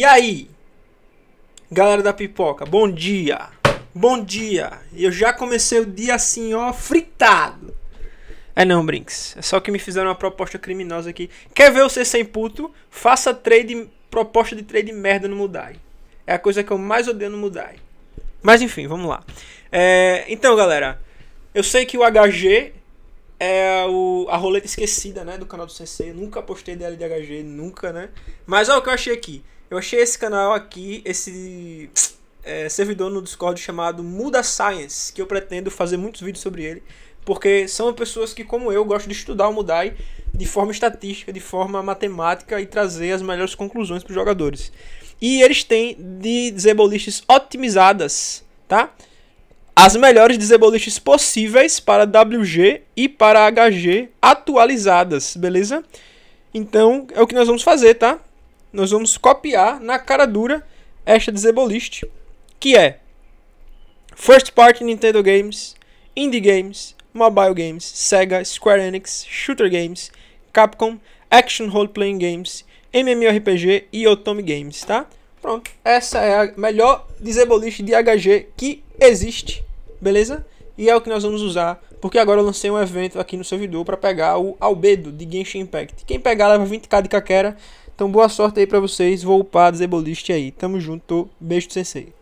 E aí, galera da pipoca, bom dia! Bom dia! Eu já comecei o dia assim, ó, fritado. É não, Brinks. É só que me fizeram uma proposta criminosa aqui. Quer ver você sem puto? Faça trade, proposta de trade merda no Mudai. É a coisa que eu mais odeio no Mudai. Mas enfim, vamos lá. É, então, galera, eu sei que o HG é o, a roleta esquecida, né, do canal do CC. Eu nunca postei dela de HG, nunca, né? Mas olha o que eu achei aqui. Eu achei esse canal aqui, esse é, servidor no Discord chamado Muda Science, que eu pretendo fazer muitos vídeos sobre ele, porque são pessoas que, como eu, gostam de estudar o Mudai de forma estatística, de forma matemática e trazer as melhores conclusões para os jogadores. E eles têm de otimizadas, tá? As melhores lists possíveis para WG e para HG atualizadas, beleza? Então é o que nós vamos fazer, tá? nós vamos copiar na cara dura esta disable que é First Party Nintendo Games, Indie Games, Mobile Games, Sega, Square Enix, Shooter Games, Capcom, Action Role Playing Games, MMORPG e Otome Games, tá? Pronto, essa é a melhor disable de HG que existe, beleza? E é o que nós vamos usar, porque agora eu lancei um evento aqui no servidor para pegar o Albedo de Genshin Impact. Quem pegar leva 20k de caquera, então boa sorte aí para vocês. Vou upar Zebolist aí. Tamo junto. Beijo, do sensei.